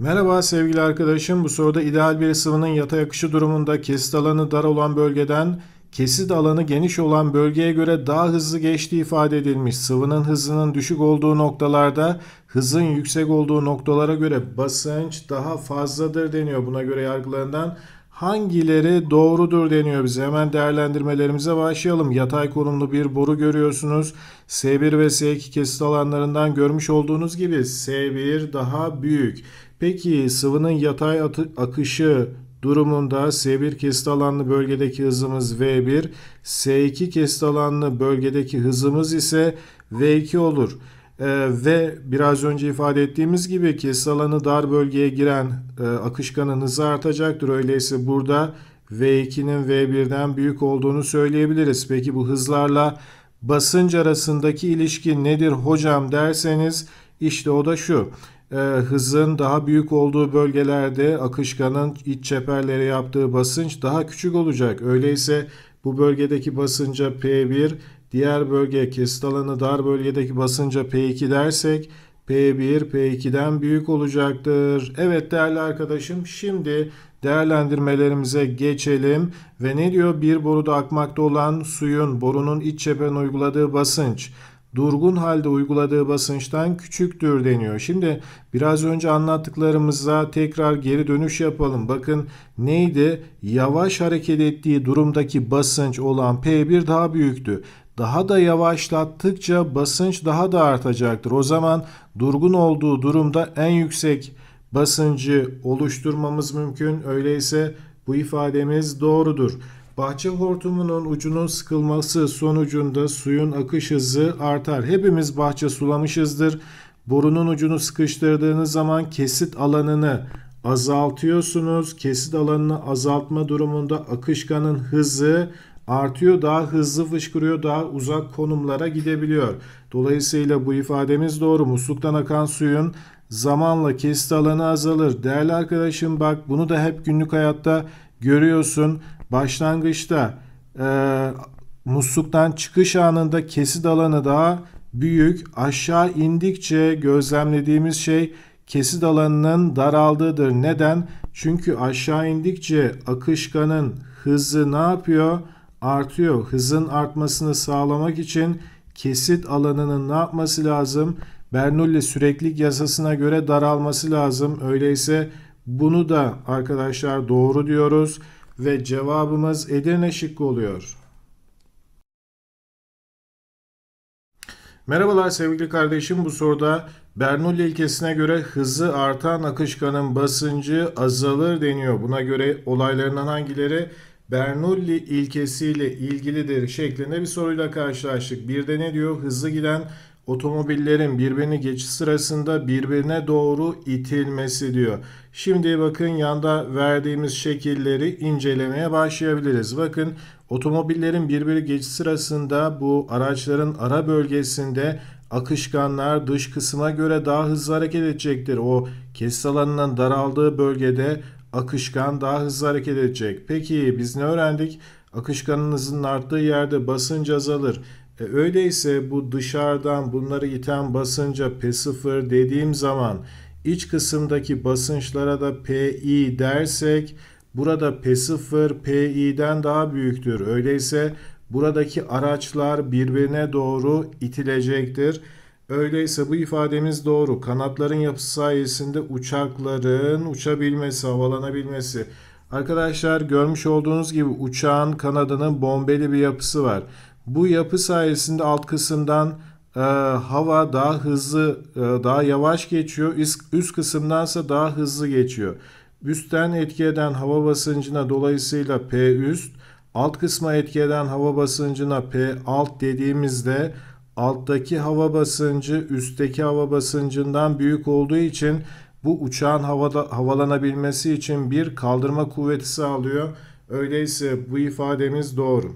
Merhaba sevgili arkadaşım. Bu soruda ideal bir sıvının yatay akışı durumunda kesit alanı dar olan bölgeden kesit alanı geniş olan bölgeye göre daha hızlı geçtiği ifade edilmiş. Sıvının hızının düşük olduğu noktalarda hızın yüksek olduğu noktalara göre basınç daha fazladır deniyor. Buna göre yargılarından hangileri doğrudur deniyor bize. Hemen değerlendirmelerimize başlayalım. Yatay konumlu bir boru görüyorsunuz. S1 ve S2 kesit alanlarından görmüş olduğunuz gibi S1 daha büyük. Peki sıvının yatay akışı durumunda S1 kesit alanlı bölgedeki hızımız V1, S2 kesit alanlı bölgedeki hızımız ise V2 olur. Ee, ve biraz önce ifade ettiğimiz gibi kesit alanı dar bölgeye giren e, akışkanın hızı artacaktır. Öyleyse burada V2'nin V1'den büyük olduğunu söyleyebiliriz. Peki bu hızlarla basınç arasındaki ilişki nedir hocam derseniz işte o da şu e, hızın daha büyük olduğu bölgelerde akışkanın iç çeperlere yaptığı basınç daha küçük olacak. Öyleyse bu bölgedeki basınca P1, diğer bölge kesit alanı dar bölgedeki basınca P2 dersek P1 P2'den büyük olacaktır. Evet değerli arkadaşım şimdi değerlendirmelerimize geçelim ve ne diyor bir boruda akmakta olan suyun borunun iç çepene uyguladığı basınç durgun halde uyguladığı basınçtan küçüktür deniyor. Şimdi biraz önce anlattıklarımıza tekrar geri dönüş yapalım. Bakın neydi? Yavaş hareket ettiği durumdaki basınç olan P1 daha büyüktü. Daha da yavaşlattıkça basınç daha da artacaktır. O zaman durgun olduğu durumda en yüksek basıncı oluşturmamız mümkün. Öyleyse bu ifademiz doğrudur. Bahçe hortumunun ucunun sıkılması sonucunda suyun akış hızı artar. Hepimiz bahçe sulamışızdır. Borunun ucunu sıkıştırdığınız zaman kesit alanını azaltıyorsunuz. Kesit alanını azaltma durumunda akışkanın hızı artıyor, daha hızlı fışkırıyor, daha uzak konumlara gidebiliyor. Dolayısıyla bu ifademiz doğru. Musluktan akan suyun zamanla kesit alanı azalır. Değerli arkadaşım bak bunu da hep günlük hayatta görüyorsun. Başlangıçta e, musluktan çıkış anında kesit alanı daha büyük. Aşağı indikçe gözlemlediğimiz şey kesit alanının daraldığıdır. Neden? Çünkü aşağı indikçe akışkanın hızı ne yapıyor? Artıyor. Hızın artmasını sağlamak için kesit alanının ne yapması lazım? Bernoulli süreklilik yasasına göre daralması lazım. Öyleyse bunu da arkadaşlar doğru diyoruz ve cevabımız Edirne şıkkı oluyor. Merhabalar sevgili kardeşim bu soruda Bernoulli ilkesine göre hızı artan akışkanın basıncı azalır deniyor. Buna göre olaylarından hangileri Bernoulli ilkesiyle ilgilidir şeklinde bir soruyla karşılaştık. Bir de ne diyor? Hızlı giden otomobillerin birbirini geçiş sırasında birbirine doğru itilmesi diyor. Şimdi bakın yanda verdiğimiz şekilleri incelemeye başlayabiliriz. Bakın otomobillerin birbiri geçiş sırasında bu araçların ara bölgesinde akışkanlar dış kısma göre daha hızlı hareket edecektir. O kesit alanının daraldığı bölgede akışkan daha hızlı hareket edecek. Peki biz ne öğrendik? Akışkanın hızının arttığı yerde basınç azalır. E, öyleyse bu dışarıdan bunları iten basınca P0 dediğim zaman iç kısımdaki basınçlara da PI dersek burada P0 PI'den daha büyüktür. Öyleyse buradaki araçlar birbirine doğru itilecektir. Öyleyse bu ifademiz doğru. Kanatların yapısı sayesinde uçakların uçabilmesi, havalanabilmesi. Arkadaşlar görmüş olduğunuz gibi uçağın kanadının bombeli bir yapısı var. Bu yapı sayesinde alt kısımdan e, hava daha hızlı, e, daha yavaş geçiyor. Üst, üst kısımdansa daha hızlı geçiyor. Üstten etki eden hava basıncına dolayısıyla P üst, alt kısma etki eden hava basıncına P alt dediğimizde alttaki hava basıncı üstteki hava basıncından büyük olduğu için bu uçağın havada, havalanabilmesi için bir kaldırma kuvveti sağlıyor. Öyleyse bu ifademiz doğru.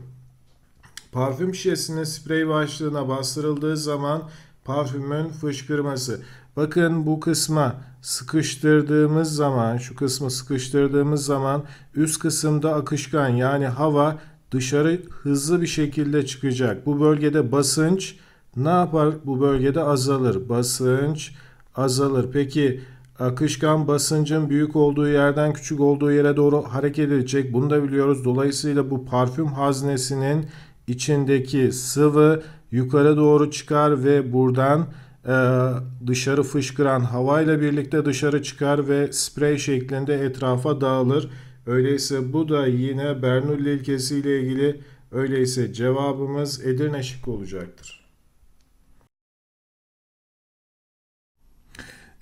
Parfüm şişesine sprey başlığına bastırıldığı zaman parfümün fışkırması. Bakın bu kısma sıkıştırdığımız zaman şu kısmı sıkıştırdığımız zaman üst kısımda akışkan yani hava dışarı hızlı bir şekilde çıkacak. Bu bölgede basınç ne yapar? Bu bölgede azalır. Basınç azalır. Peki akışkan basıncın büyük olduğu yerden küçük olduğu yere doğru hareket edecek. Bunu da biliyoruz. Dolayısıyla bu parfüm haznesinin içindeki sıvı yukarı doğru çıkar ve buradan e, dışarı fışkıran havayla birlikte dışarı çıkar ve sprey şeklinde etrafa dağılır. Öyleyse bu da yine Bernoulli ilkesi ile ilgili öyleyse cevabımız Edirne şıkkı olacaktır.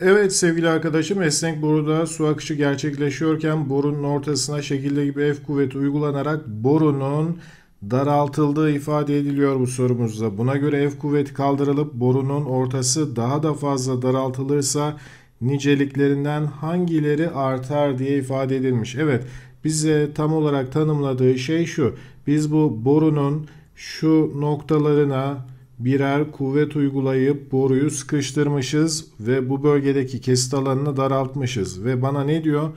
Evet sevgili arkadaşım esnek boruda su akışı gerçekleşiyorken borunun ortasına şekilde gibi F kuvveti uygulanarak borunun daraltıldığı ifade ediliyor bu sorumuzda. Buna göre ev kuvveti kaldırılıp borunun ortası daha da fazla daraltılırsa niceliklerinden hangileri artar diye ifade edilmiş. Evet bize tam olarak tanımladığı şey şu. Biz bu borunun şu noktalarına birer kuvvet uygulayıp boruyu sıkıştırmışız ve bu bölgedeki kesit alanını daraltmışız. Ve bana ne diyor?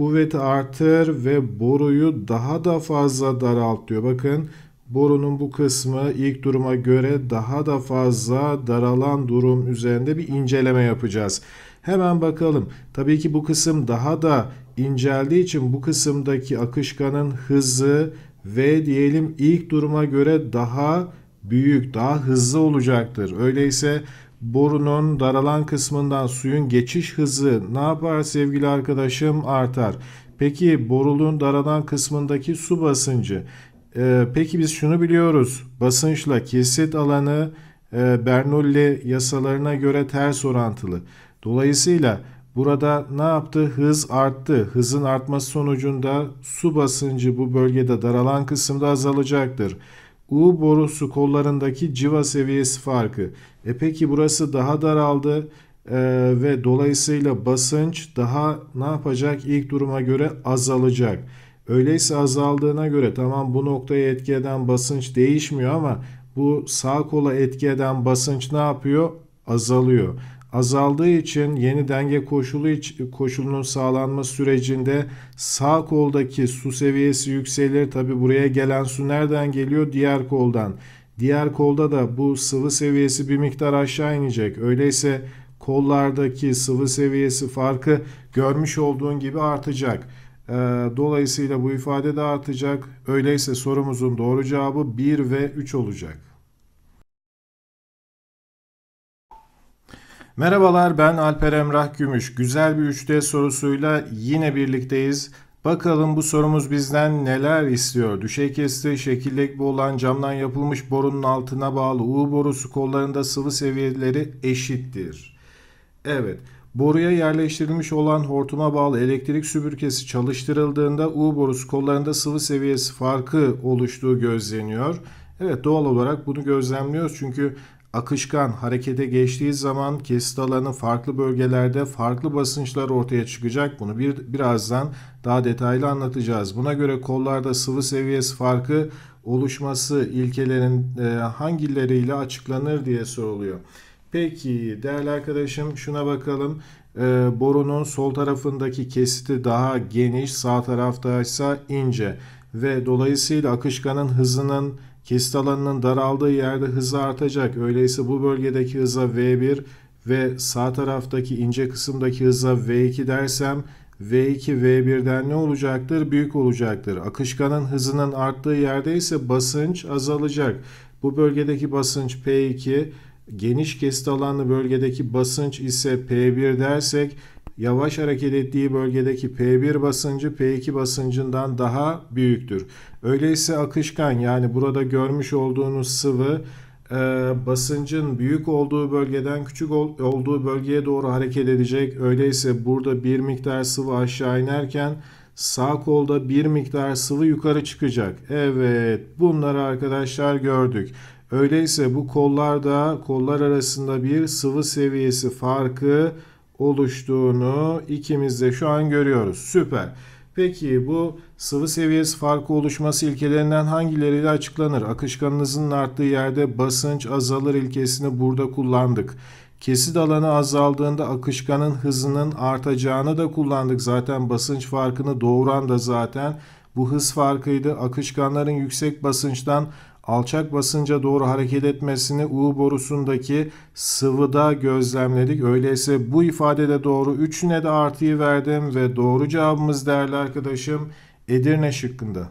kuvveti artır ve boruyu daha da fazla daraltıyor. Bakın borunun bu kısmı ilk duruma göre daha da fazla daralan durum üzerinde bir inceleme yapacağız. Hemen bakalım. Tabii ki bu kısım daha da inceldiği için bu kısımdaki akışkanın hızı ve diyelim ilk duruma göre daha büyük, daha hızlı olacaktır. Öyleyse borunun daralan kısmından suyun geçiş hızı ne yapar sevgili arkadaşım artar. Peki boruluğun daralan kısmındaki su basıncı. Ee, peki biz şunu biliyoruz. Basınçla kesit alanı e, Bernoulli yasalarına göre ters orantılı. Dolayısıyla burada ne yaptı? Hız arttı. Hızın artması sonucunda su basıncı bu bölgede daralan kısımda azalacaktır. U borusu kollarındaki civa seviyesi farkı. E peki burası daha daraldı e, ve dolayısıyla basınç daha ne yapacak? ilk duruma göre azalacak. Öyleyse azaldığına göre tamam bu noktaya etki eden basınç değişmiyor ama bu sağ kola etki eden basınç ne yapıyor? Azalıyor azaldığı için yeni denge koşulu koşulunun sağlanma sürecinde sağ koldaki su seviyesi yükselir. Tabi buraya gelen su nereden geliyor? Diğer koldan. Diğer kolda da bu sıvı seviyesi bir miktar aşağı inecek. Öyleyse kollardaki sıvı seviyesi farkı görmüş olduğun gibi artacak. Ee, dolayısıyla bu ifade de artacak. Öyleyse sorumuzun doğru cevabı 1 ve 3 olacak. Merhabalar ben Alper Emrah Gümüş. Güzel bir 3D sorusuyla yine birlikteyiz. Bakalım bu sorumuz bizden neler istiyor? Düşey kesti, şekillik bu olan camdan yapılmış borunun altına bağlı U borusu kollarında sıvı seviyeleri eşittir. Evet, boruya yerleştirilmiş olan hortuma bağlı elektrik sübürkesi çalıştırıldığında U borusu kollarında sıvı seviyesi farkı oluştuğu gözleniyor. Evet doğal olarak bunu gözlemliyoruz çünkü akışkan harekete geçtiği zaman kesit alanı farklı bölgelerde farklı basınçlar ortaya çıkacak. Bunu bir, birazdan daha detaylı anlatacağız. Buna göre kollarda sıvı seviyesi farkı oluşması ilkelerin e, hangileriyle açıklanır diye soruluyor. Peki değerli arkadaşım şuna bakalım. E, borunun sol tarafındaki kesiti daha geniş, sağ tarafta ise ince ve dolayısıyla akışkanın hızının Kesit alanının daraldığı yerde hızı artacak. Öyleyse bu bölgedeki hıza V1 ve sağ taraftaki ince kısımdaki hıza V2 dersem V2 V1'den ne olacaktır? Büyük olacaktır. Akışkanın hızının arttığı yerde ise basınç azalacak. Bu bölgedeki basınç P2, geniş kesit alanlı bölgedeki basınç ise P1 dersek yavaş hareket ettiği bölgedeki P1 basıncı P2 basıncından daha büyüktür. Öyleyse akışkan yani burada görmüş olduğunuz sıvı e, basıncın büyük olduğu bölgeden küçük ol, olduğu bölgeye doğru hareket edecek. Öyleyse burada bir miktar sıvı aşağı inerken sağ kolda bir miktar sıvı yukarı çıkacak. Evet bunları arkadaşlar gördük. Öyleyse bu kollarda kollar arasında bir sıvı seviyesi farkı oluştuğunu ikimiz de şu an görüyoruz. Süper. Peki bu sıvı seviyesi farkı oluşması ilkelerinden hangileriyle açıklanır? Akışkanınızın arttığı yerde basınç azalır ilkesini burada kullandık. Kesit alanı azaldığında akışkanın hızının artacağını da kullandık. Zaten basınç farkını doğuran da zaten bu hız farkıydı. Akışkanların yüksek basınçtan alçak basınca doğru hareket etmesini U borusundaki sıvıda gözlemledik. Öyleyse bu ifadede doğru Üçüne de artıyı verdim ve doğru cevabımız değerli arkadaşım Edirne şıkkında.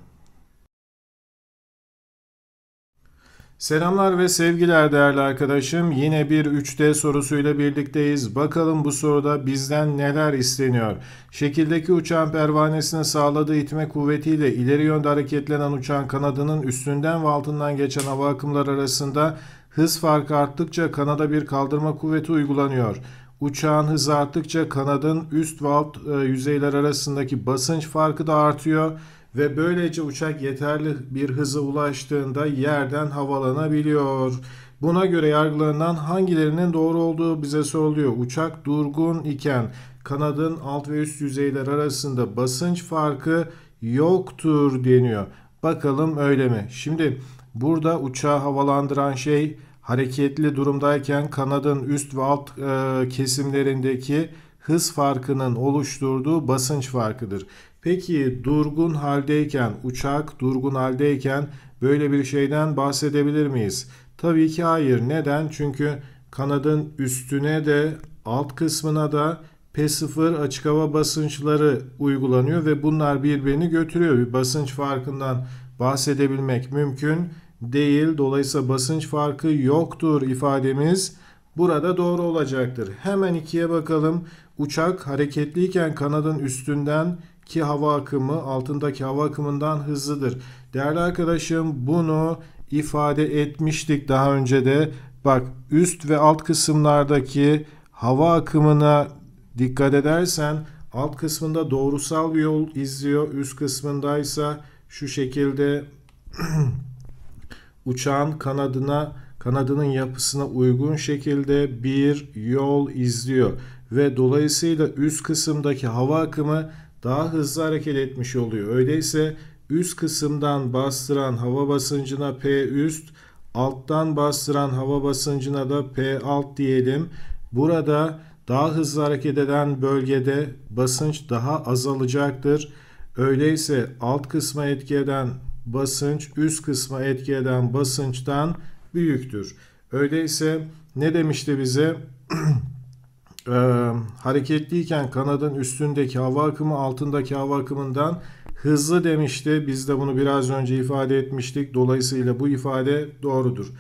Selamlar ve sevgiler değerli arkadaşım. Yine bir 3D sorusuyla birlikteyiz. Bakalım bu soruda bizden neler isteniyor? Şekildeki uçağın pervanesine sağladığı itme kuvvetiyle ileri yönde hareketlenen uçağın kanadının üstünden ve altından geçen hava akımları arasında hız farkı arttıkça kanada bir kaldırma kuvveti uygulanıyor. Uçağın hız arttıkça kanadın üst ve alt e, yüzeyler arasındaki basınç farkı da artıyor ve böylece uçak yeterli bir hıza ulaştığında yerden havalanabiliyor. Buna göre yargılarından hangilerinin doğru olduğu bize soruluyor. Uçak durgun iken kanadın alt ve üst yüzeyler arasında basınç farkı yoktur deniyor. Bakalım öyle mi? Şimdi burada uçağı havalandıran şey hareketli durumdayken kanadın üst ve alt e, kesimlerindeki hız farkının oluşturduğu basınç farkıdır. Peki durgun haldeyken, uçak durgun haldeyken böyle bir şeyden bahsedebilir miyiz? Tabii ki hayır. Neden? Çünkü kanadın üstüne de alt kısmına da P0 açık hava basınçları uygulanıyor ve bunlar birbirini götürüyor. Bir basınç farkından bahsedebilmek mümkün değil. Dolayısıyla basınç farkı yoktur ifademiz burada doğru olacaktır. Hemen ikiye bakalım. Uçak hareketliyken kanadın üstünden ki hava akımı altındaki hava akımından hızlıdır. Değerli arkadaşım bunu ifade etmiştik daha önce de. Bak üst ve alt kısımlardaki hava akımına dikkat edersen alt kısmında doğrusal bir yol izliyor. Üst kısmındaysa şu şekilde uçağın kanadına kanadının yapısına uygun şekilde bir yol izliyor ve dolayısıyla üst kısımdaki hava akımı daha hızlı hareket etmiş oluyor. Öyleyse üst kısımdan bastıran hava basıncına P üst, alttan bastıran hava basıncına da P alt diyelim. Burada daha hızlı hareket eden bölgede basınç daha azalacaktır. Öyleyse alt kısma etki eden basınç üst kısma etki eden basınçtan büyüktür. Öyleyse ne demişti bize? e, hareketliyken kanadın üstündeki hava akımı altındaki hava akımından hızlı demişti. Biz de bunu biraz önce ifade etmiştik. Dolayısıyla bu ifade doğrudur.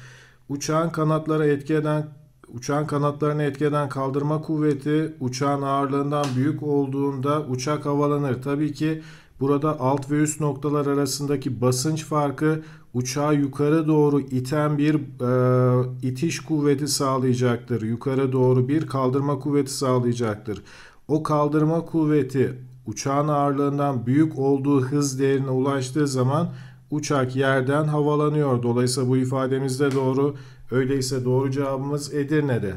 Uçağın kanatlara etki eden uçağın kanatlarını etkeden kaldırma kuvveti uçağın ağırlığından büyük olduğunda uçak havalanır. Tabii ki burada alt ve üst noktalar arasındaki basınç farkı uçağı yukarı doğru iten bir e, itiş kuvveti sağlayacaktır. Yukarı doğru bir kaldırma kuvveti sağlayacaktır. O kaldırma kuvveti uçağın ağırlığından büyük olduğu hız değerine ulaştığı zaman uçak yerden havalanıyor. Dolayısıyla bu ifademiz de doğru. Öyleyse doğru cevabımız Edirne'de.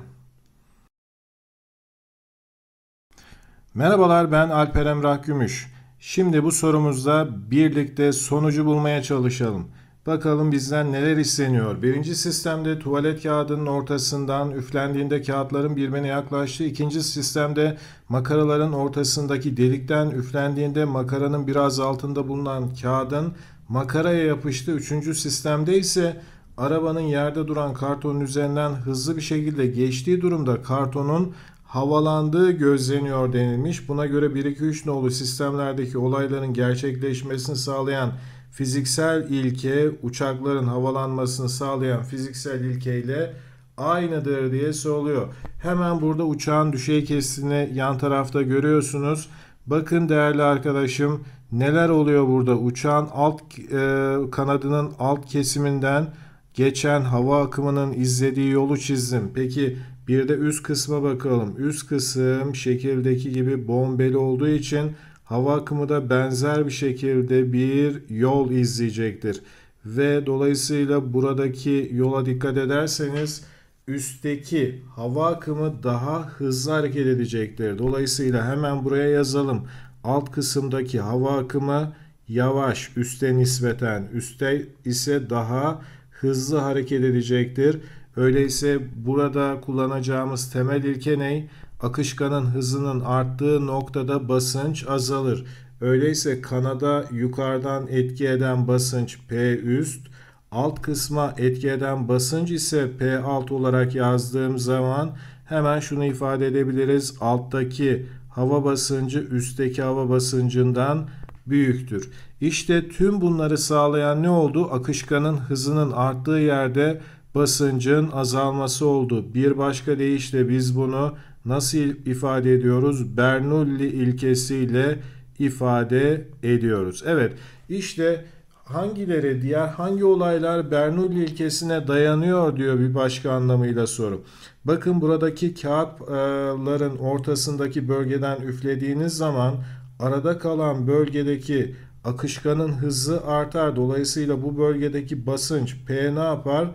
Merhabalar ben Alper Emrah Gümüş. Şimdi bu sorumuzda birlikte sonucu bulmaya çalışalım. Bakalım bizden neler isteniyor. Birinci sistemde tuvalet kağıdının ortasından üflendiğinde kağıtların birbirine yaklaştığı. İkinci sistemde makaraların ortasındaki delikten üflendiğinde makaranın biraz altında bulunan kağıdın makaraya yapıştığı. Üçüncü sistemde ise arabanın yerde duran kartonun üzerinden hızlı bir şekilde geçtiği durumda kartonun havalandığı gözleniyor denilmiş. Buna göre 1-2-3 nolu sistemlerdeki olayların gerçekleşmesini sağlayan fiziksel ilke uçakların havalanmasını sağlayan fiziksel ilkeyle aynıdır diye soruluyor. Hemen burada uçağın düşey kesini yan tarafta görüyorsunuz. Bakın değerli arkadaşım neler oluyor burada uçağın alt e, kanadının alt kesiminden geçen hava akımının izlediği yolu çizdim. Peki bir de üst kısma bakalım. Üst kısım şekildeki gibi bombeli olduğu için hava akımı da benzer bir şekilde bir yol izleyecektir. Ve dolayısıyla buradaki yola dikkat ederseniz üstteki hava akımı daha hızlı hareket edecektir. Dolayısıyla hemen buraya yazalım. Alt kısımdaki hava akımı yavaş üste nispeten üste ise daha hızlı hareket edecektir. Öyleyse burada kullanacağımız temel ilke ne? akışkanın hızının arttığı noktada basınç azalır. Öyleyse kanada yukarıdan etki eden basınç P üst, alt kısma etki eden basınç ise P alt olarak yazdığım zaman hemen şunu ifade edebiliriz. Alttaki hava basıncı üstteki hava basıncından büyüktür. İşte tüm bunları sağlayan ne oldu? Akışkanın hızının arttığı yerde basıncın azalması oldu. Bir başka deyişle biz bunu nasıl ifade ediyoruz? Bernoulli ilkesiyle ifade ediyoruz. Evet işte hangileri diğer hangi olaylar Bernoulli ilkesine dayanıyor diyor bir başka anlamıyla soru. Bakın buradaki kağıtların ortasındaki bölgeden üflediğiniz zaman arada kalan bölgedeki akışkanın hızı artar. Dolayısıyla bu bölgedeki basınç P ne yapar?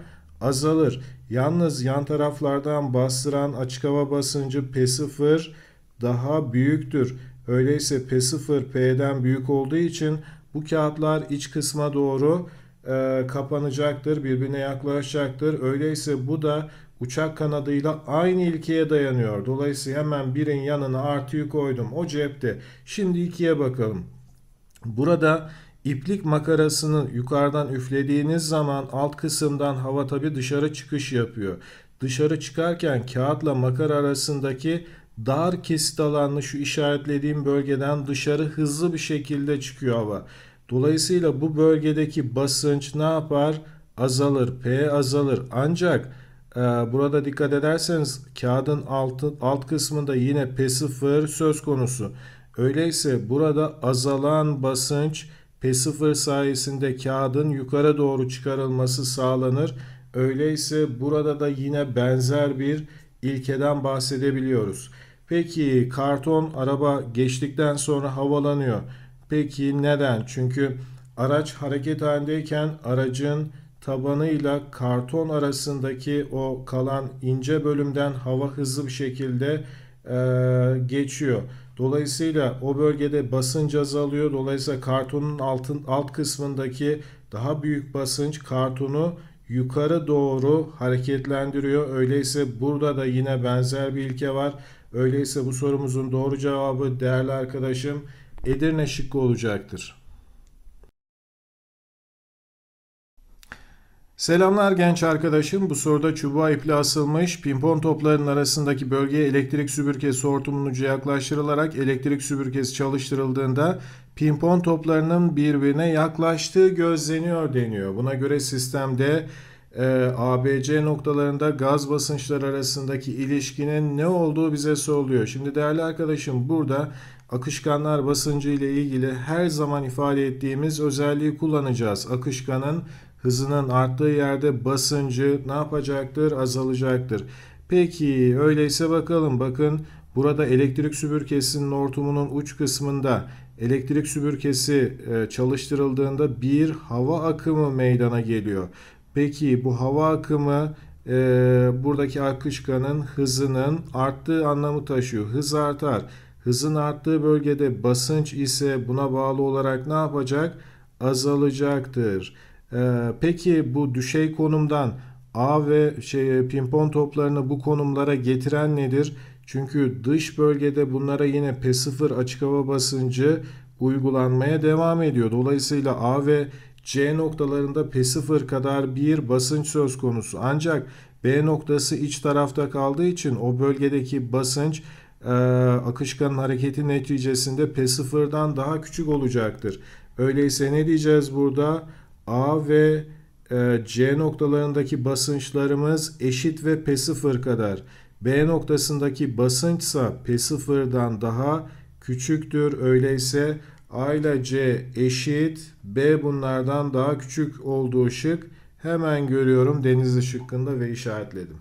Azalır. Yalnız yan taraflardan bastıran açık hava basıncı P0 daha büyüktür. Öyleyse P0 P'den büyük olduğu için bu kağıtlar iç kısma doğru e, kapanacaktır, birbirine yaklaşacaktır. Öyleyse bu da uçak kanadıyla aynı ilkeye dayanıyor. Dolayısıyla hemen birin yanına artıyı koydum. O cepte. Şimdi ikiye bakalım. Burada İplik makarasını yukarıdan üflediğiniz zaman alt kısımdan hava tabi dışarı çıkış yapıyor. Dışarı çıkarken kağıtla makara arasındaki dar kesit alanlı şu işaretlediğim bölgeden dışarı hızlı bir şekilde çıkıyor hava. Dolayısıyla bu bölgedeki basınç ne yapar? Azalır. P azalır. Ancak e, burada dikkat ederseniz kağıdın altı, alt kısmında yine P0 söz konusu. Öyleyse burada azalan basınç P0 sayesinde kağıdın yukarı doğru çıkarılması sağlanır. Öyleyse burada da yine benzer bir ilkeden bahsedebiliyoruz. Peki karton araba geçtikten sonra havalanıyor. Peki neden? Çünkü araç hareket halindeyken aracın tabanıyla karton arasındaki o kalan ince bölümden hava hızlı bir şekilde e, geçiyor. Dolayısıyla o bölgede basınç azalıyor. Dolayısıyla kartonun altın, alt kısmındaki daha büyük basınç kartonu yukarı doğru hareketlendiriyor. Öyleyse burada da yine benzer bir ilke var. Öyleyse bu sorumuzun doğru cevabı değerli arkadaşım Edirne şıkkı olacaktır. Selamlar genç arkadaşım. Bu soruda çubuğa iple asılmış pimpon toplarının arasındaki bölgeye elektrik süpürgesi hortumunun ucu yaklaştırılarak elektrik süpürgesi çalıştırıldığında pimpon toplarının birbirine yaklaştığı gözleniyor deniyor. Buna göre sistemde e, ABC noktalarında gaz basınçları arasındaki ilişkinin ne olduğu bize soruluyor. Şimdi değerli arkadaşım burada akışkanlar basıncı ile ilgili her zaman ifade ettiğimiz özelliği kullanacağız. Akışkanın Hızının arttığı yerde basıncı ne yapacaktır? Azalacaktır. Peki öyleyse bakalım bakın burada elektrik süpürgesinin ortumunun uç kısmında elektrik süpürgesi e, çalıştırıldığında bir hava akımı meydana geliyor. Peki bu hava akımı e, buradaki akışkanın hızının arttığı anlamı taşıyor. Hız artar. Hızın arttığı bölgede basınç ise buna bağlı olarak ne yapacak? Azalacaktır. Ee, peki bu düşey konumdan A ve şey, e, pimpon toplarını bu konumlara getiren nedir? Çünkü dış bölgede bunlara yine P0 açık hava basıncı uygulanmaya devam ediyor. Dolayısıyla A ve C noktalarında P0 kadar bir basınç söz konusu. Ancak B noktası iç tarafta kaldığı için o bölgedeki basınç e, akışkanın hareketi neticesinde P0'dan daha küçük olacaktır. Öyleyse ne diyeceğiz burada? A ve e, C noktalarındaki basınçlarımız eşit ve P0 kadar. B noktasındaki basınçsa P0'dan daha küçüktür. Öyleyse A ile C eşit. B bunlardan daha küçük olduğu şık. Hemen görüyorum Denizli şıkkında ve işaretledim.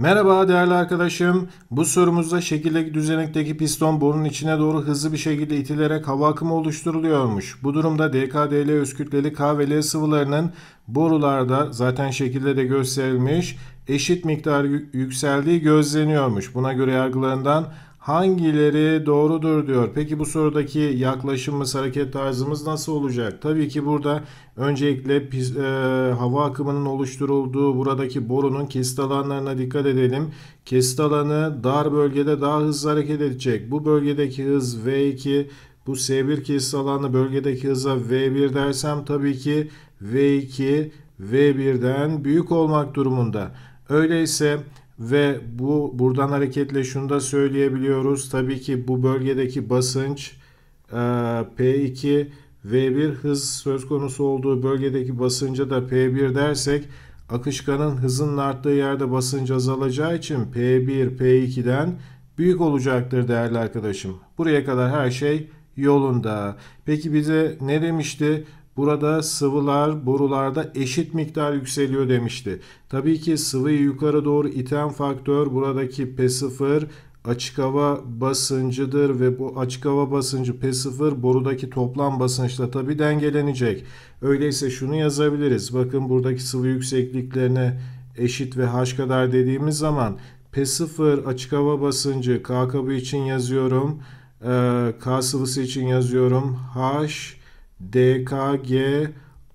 Merhaba değerli arkadaşım. Bu sorumuzda şekildeki düzenekteki piston borunun içine doğru hızlı bir şekilde itilerek hava akımı oluşturuluyormuş. Bu durumda DKDL özkütleli K ve L sıvılarının borularda zaten şekilde de gösterilmiş eşit miktar yükseldiği gözleniyormuş. Buna göre yargılarından hangileri doğrudur diyor. Peki bu sorudaki yaklaşımımız, hareket tarzımız nasıl olacak? Tabii ki burada öncelikle e, hava akımının oluşturulduğu buradaki borunun kesit alanlarına dikkat edelim. Kesit alanı dar bölgede daha hızlı hareket edecek. Bu bölgedeki hız V2, bu S1 kesit alanı bölgedeki hıza V1 dersem tabii ki V2, V1'den büyük olmak durumunda. Öyleyse ve bu buradan hareketle şunu da söyleyebiliyoruz. Tabii ki bu bölgedeki basınç e, P2 V1 hız söz konusu olduğu bölgedeki basınca da P1 dersek akışkanın hızının arttığı yerde basınç azalacağı için P1 P2'den büyük olacaktır değerli arkadaşım. Buraya kadar her şey yolunda. Peki bize ne demişti? Burada sıvılar borularda eşit miktar yükseliyor demişti. Tabii ki sıvıyı yukarı doğru iten faktör buradaki P0 açık hava basıncıdır ve bu açık hava basıncı P0 borudaki toplam basınçla tabii dengelenecek. Öyleyse şunu yazabiliriz. Bakın buradaki sıvı yüksekliklerine eşit ve H kadar dediğimiz zaman P0 açık hava basıncı K kabı için yazıyorum. K sıvısı için yazıyorum. H DKG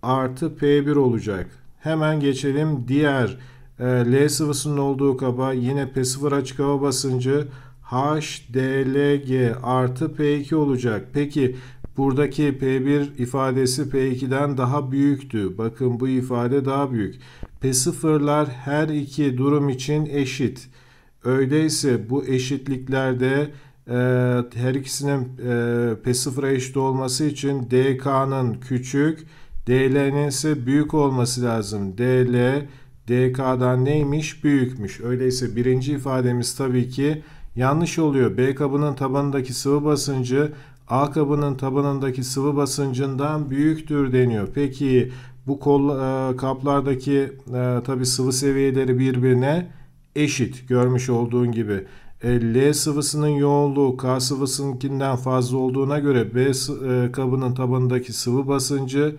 artı P1 olacak. Hemen geçelim diğer e, L sıvısının olduğu kaba yine P0 açık hava basıncı HDLG artı P2 olacak. Peki buradaki P1 ifadesi P2'den daha büyüktü. Bakın bu ifade daha büyük. P0'lar her iki durum için eşit. Öyleyse bu eşitliklerde ee, her ikisinin e, P0'a eşit olması için DK'nın küçük, DL'nin ise büyük olması lazım. DL, DK'dan neymiş? Büyükmüş. Öyleyse birinci ifademiz tabii ki yanlış oluyor. B kabının tabanındaki sıvı basıncı A kabının tabanındaki sıvı basıncından büyüktür deniyor. Peki bu kol, e, kaplardaki e, tabi sıvı seviyeleri birbirine eşit görmüş olduğun gibi. E, L sıvısının yoğunluğu K sıvısınınkinden fazla olduğuna göre B e, kabının tabanındaki sıvı basıncı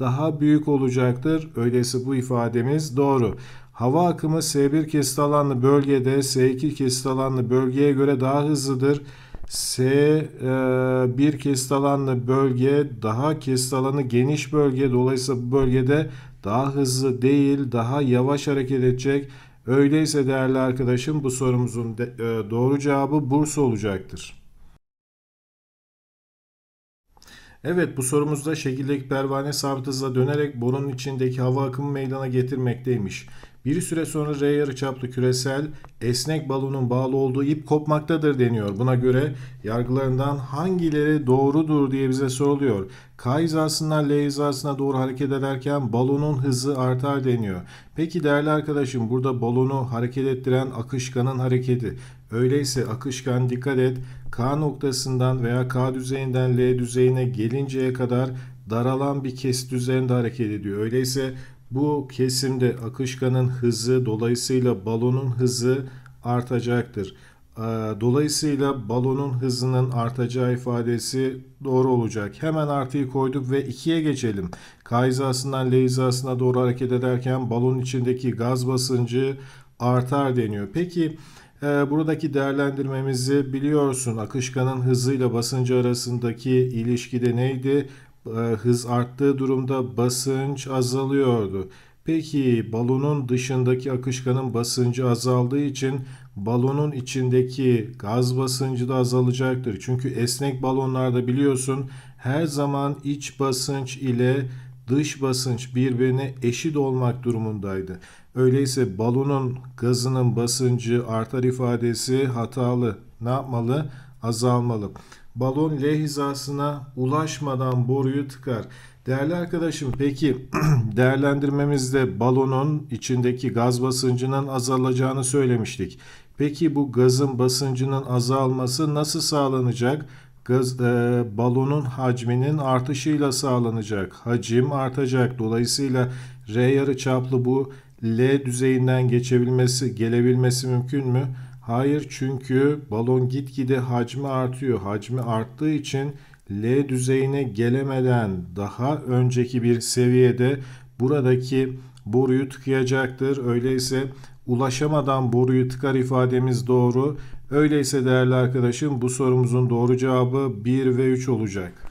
daha büyük olacaktır. Öyleyse bu ifademiz doğru. Hava akımı S1 kesit alanlı bölgede S2 kesit alanlı bölgeye göre daha hızlıdır. S1 e, kesit alanlı bölge daha kesit alanı geniş bölge. Dolayısıyla bu bölgede daha hızlı değil daha yavaş hareket edecek. Öyleyse değerli arkadaşım bu sorumuzun de, e, doğru cevabı Bursa olacaktır. Evet bu sorumuzda şekildeki pervane sabıtasına dönerek borunun içindeki hava akımı meydana getirmekteymiş. Bir süre sonra R çaplı küresel esnek balonun bağlı olduğu ip kopmaktadır deniyor. Buna göre yargılarından hangileri doğrudur diye bize soruluyor. K hizasından L hizasına doğru hareket ederken balonun hızı artar deniyor. Peki değerli arkadaşım burada balonu hareket ettiren akışkanın hareketi. Öyleyse akışkan dikkat et K noktasından veya K düzeyinden L düzeyine gelinceye kadar daralan bir kesit üzerinde hareket ediyor. Öyleyse bu kesimde akışkanın hızı dolayısıyla balonun hızı artacaktır. Ee, dolayısıyla balonun hızının artacağı ifadesi doğru olacak. Hemen artıyı koyduk ve ikiye geçelim. K hizasından L hizasına doğru hareket ederken balon içindeki gaz basıncı artar deniyor. Peki e, buradaki değerlendirmemizi biliyorsun. Akışkanın hızıyla basıncı arasındaki ilişkide neydi? E, hız arttığı durumda basınç azalıyordu. Peki balonun dışındaki akışkanın basıncı azaldığı için balonun içindeki gaz basıncı da azalacaktır. Çünkü esnek balonlarda biliyorsun her zaman iç basınç ile dış basınç birbirine eşit olmak durumundaydı. Öyleyse balonun gazının basıncı artar ifadesi hatalı. Ne yapmalı? Azalmalı balon L hizasına ulaşmadan boruyu tıkar. Değerli arkadaşım peki değerlendirmemizde balonun içindeki gaz basıncının azalacağını söylemiştik. Peki bu gazın basıncının azalması nasıl sağlanacak? Gaz, e, balonun hacminin artışıyla sağlanacak. Hacim artacak. Dolayısıyla R yarı çaplı bu L düzeyinden geçebilmesi, gelebilmesi mümkün mü? Hayır çünkü balon gitgide hacmi artıyor. Hacmi arttığı için L düzeyine gelemeden daha önceki bir seviyede buradaki boruyu tıkayacaktır. Öyleyse ulaşamadan boruyu tıkar ifademiz doğru. Öyleyse değerli arkadaşım bu sorumuzun doğru cevabı 1 ve 3 olacak.